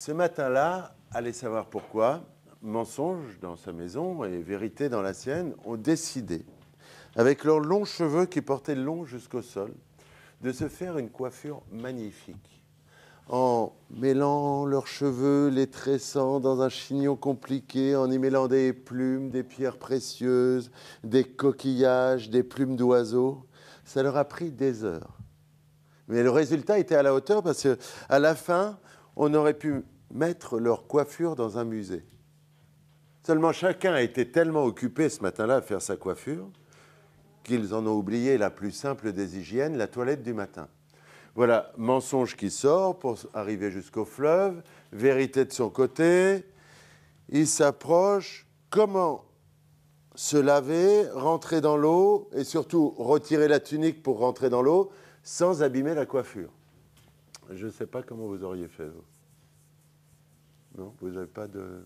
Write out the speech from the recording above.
Ce matin-là, allez savoir pourquoi, mensonge dans sa maison et vérité dans la sienne ont décidé, avec leurs longs cheveux qui portaient long jusqu'au sol, de se faire une coiffure magnifique. En mêlant leurs cheveux, les tressant dans un chignon compliqué, en y mêlant des plumes, des pierres précieuses, des coquillages, des plumes d'oiseaux, ça leur a pris des heures. Mais le résultat était à la hauteur parce que à la fin, on aurait pu mettre leur coiffure dans un musée. Seulement chacun a été tellement occupé ce matin-là à faire sa coiffure qu'ils en ont oublié la plus simple des hygiènes, la toilette du matin. Voilà, mensonge qui sort pour arriver jusqu'au fleuve, vérité de son côté, il s'approche, comment se laver, rentrer dans l'eau et surtout retirer la tunique pour rentrer dans l'eau sans abîmer la coiffure. Je ne sais pas comment vous auriez fait. Vous. Non, vous n'avez pas de...